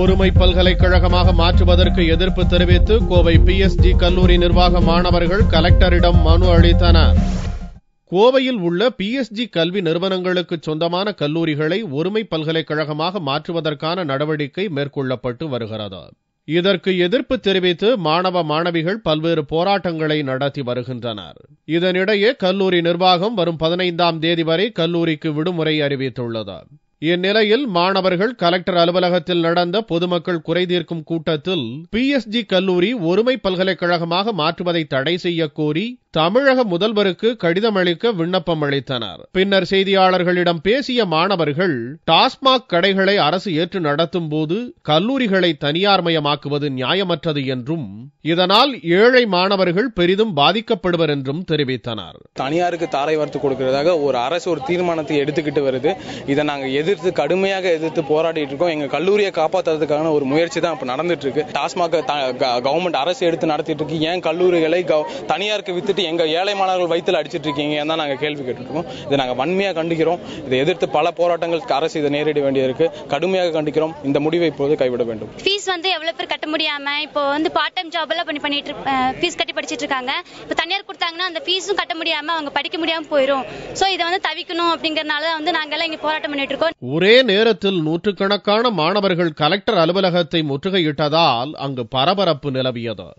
ஒருமை பல்கலைக்கழகமாக மாற்றுவதற்கு எதிர்ப்பு தெரிவித்து கோவை பிஎஸ்டி கல்லூரி நிர்வாக மாணவர்கள் கலெக்டரிடம் மனு அளித்தனர் கோவையில் உள்ள ஜி கல்வி நிறுவனங்களுக்கு சொந்தமான கல்லூரிகளை ஒருமை பல்கலைக்கழகமாக மாற்றுவதற்கான நடவடிக்கை மேற்கொள்ளப்பட்டு வருகிறது இதற்கு எதிர்ப்பு தெரிவித்து மாணவ மாணவிகள் பல்வேறு போராட்டங்களை நடத்தி வருகின்றனர் இதனிடையே கல்லூரி நிர்வாகம் வரும் பதினைந்தாம் தேதி வரை கல்லூரிக்கு விடுமுறை அறிவித்துள்ளது இந்நிலையில் மாணவர்கள் கலெக்டர் அலுவலகத்தில் நடந்த பொதுமக்கள் குறைதீர்க்கும் கூட்டத்தில் ஜி கல்லூரி ஒருமை பல்கலைக்கழகமாக மாற்றுவதை தடை செய்ய கோரி தமிழக முதல்வருக்கு கடிதம் அளிக்க விண்ணப்பம் அளித்தனர் பின்னர் செய்தியாளர்களிடம் பேசிய மாணவர்கள் டாஸ்மாக் கடைகளை அரசு ஏற்று நடத்தும் போது கல்லூரிகளை தனியார் மயமாக்குவது நியாயமற்றது என்றும் இதனால் ஏழை மாணவர்கள் பெரிதும் பாதிக்கப்படுவர் என்றும் தெரிவித்தனர் தனியாருக்கு தாரை வார்த்து கொடுக்கிறதாக ஒரு அரசு ஒரு தீர்மானத்தை எடுத்துக்கிட்டு வருது இதை நாங்க எதிர்த்து கடுமையாக எதிர்த்து போராடிட்டு இருக்கோம் எங்க கல்லூரியை காப்பாற்றுறதுக்கான ஒரு முயற்சி தான் நடந்துட்டு இருக்கு டாஸ்மாக கவர்மெண்ட் அரசு எடுத்து நடத்திட்டு இருக்கு ஏன் கல்லூரிகளை தனியாருக்கு வித்துட்டு எடுத்து எங்க ஏழை மாணவர்கள் வயிற்றுல அடிச்சிட்டு இருக்கீங்க தான் கேள்வி கேட்டுருக்கோம் இதை நாங்க வன்மையா கண்டிக்கிறோம் இதை எதிர்த்து பல போராட்டங்கள் அரசு இதை நேரிட வேண்டியிருக்கு கடுமையாக கண்டிக்கிறோம் இந்த முடிவை இப்போது கைவிட வேண்டும் ஃபீஸ் வந்து எவ்வளவு பேர் கட்ட முடியாம இப்போ வந்து பார்ட் டைம் ஜாப் எல்லாம் பண்ணி பண்ணிட்டு ஃபீஸ் கட்டி படிச்சிட்டு இருக்காங்க இப்போ தனியார் கொடுத்தாங்கன்னா அந்த ஃபீஸும் கட்ட முடியாம அவங்க படிக்க முடியாம போயிடும் சோ இதை வந்து தவிக்கணும் அப்படிங்கறதுனால வந்து நாங்கெல்லாம் இங்க போராட்டம் பண்ணிட்டு இருக்கோம் ஒரே நேரத்தில் நூற்றுக்கணக்கான மாணவர்கள் கலெக்டர் அலுவலகத்தை முற்றுகையிட்டதால் அங்கு பரபரப்பு நிலவியது